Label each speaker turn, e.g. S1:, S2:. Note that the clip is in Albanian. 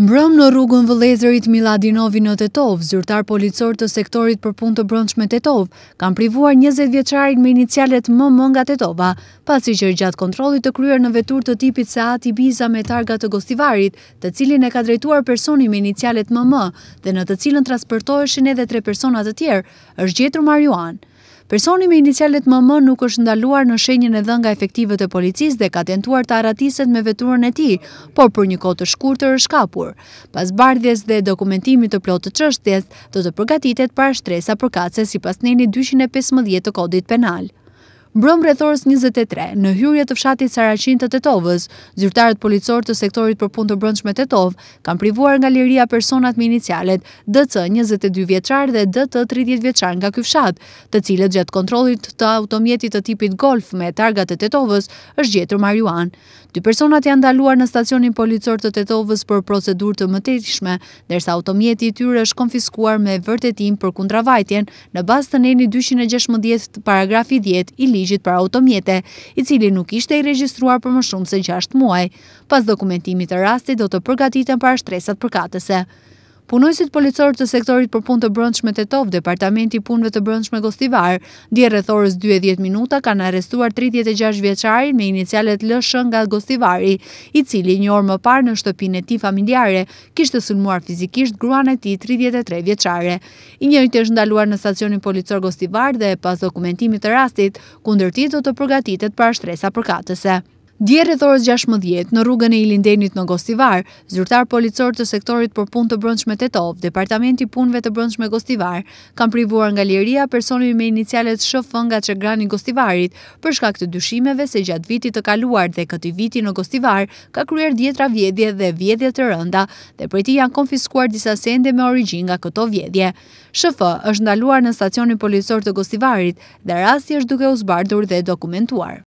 S1: Mbrëm në rrugën vëlezërit Miladinovi në Tetov, zyrtar policor të sektorit për pun të brëndshme Tetov, kam privuar 20 vjeqarit me inicialet më më nga Tetova, pasi që gjatë kontrolit të kryer në vetur të tipit se ati biza me targa të gostivarit, të cilin e ka drejtuar personi me inicialet më më dhe në të cilën transportoheshin edhe tre personat të tjerë, është gjetru Marjuanë. Personi me inicialet MM nuk është ndaluar në shenjën e dhënga efektive të policisë dhe ka tentuar të arratiset me veturën e tij, por për një kohë të shkurtër është kapur. Pas bardhjes dhe dokumentimit të plotë çështës, do të përgatitet para shtresa për si sipas neni 215 të Kodit Penal. Mbrëm rrethorës 23, në hyrje të fshatit Saracin të Tetovës, zyrtarët policor të sektorit për punë të brëndshme Tetov kanë privuar nga liria personat me inicialet DC 22 vjeqar dhe DT 30 vjeqar nga ky fshat, të cilët gjatë kontrolit të automjetit të tipit golf me targat të Tetovës është gjetur Marjuan. Dy personat janë daluar në stacionin policor të Tetovës për procedur të mëtetishme, dërsa automjetit tyre është konfiskuar me vërtetim për kundravajtjen në bas të neni 216 paragrafi 10 i li ligjit për automjete, i cili nuk ishte i registruar për më shumë se 6 muaj. Pas dokumentimit e rasti, do të përgatitën për ashtresat përkatëse. Punojësit policorë të sektorit për punë të brëndshme të tovë, Departamenti Punve të Brëndshme Gostivar, dje rëthorës 20 minuta, kanë arestuar 36 vjeqari me inicialet lëshën nga Gostivari, i cili një orë më parë në shtëpin e ti familjare, kishtë të sunmuar fizikisht gruan e ti 33 vjeqare. I një është ndaluar në stacionin policorë Gostivar dhe pas dokumentimit të rastit, kundërti do të përgatitet për ashtresa përkatëse. Djerë e thorës 16, në rrugën e i lindenit në Gostivar, zyrtar policor të sektorit për pun të brëndshme të tov, Departamenti Punve të Brëndshme Gostivar, kam privuar nga liria personu i me inicialet Shëfën nga që grani Gostivarit për shkak të dyshimeve se gjatë viti të kaluar dhe këti viti në Gostivar ka kryer djetra vjedje dhe vjedje të rënda dhe për ti janë konfiskuar disa sende me origin nga këto vjedje. Shëfë është ndaluar në stacionin policor të Gostivarit dhe rasti është duke usbardur dhe dokumentuar.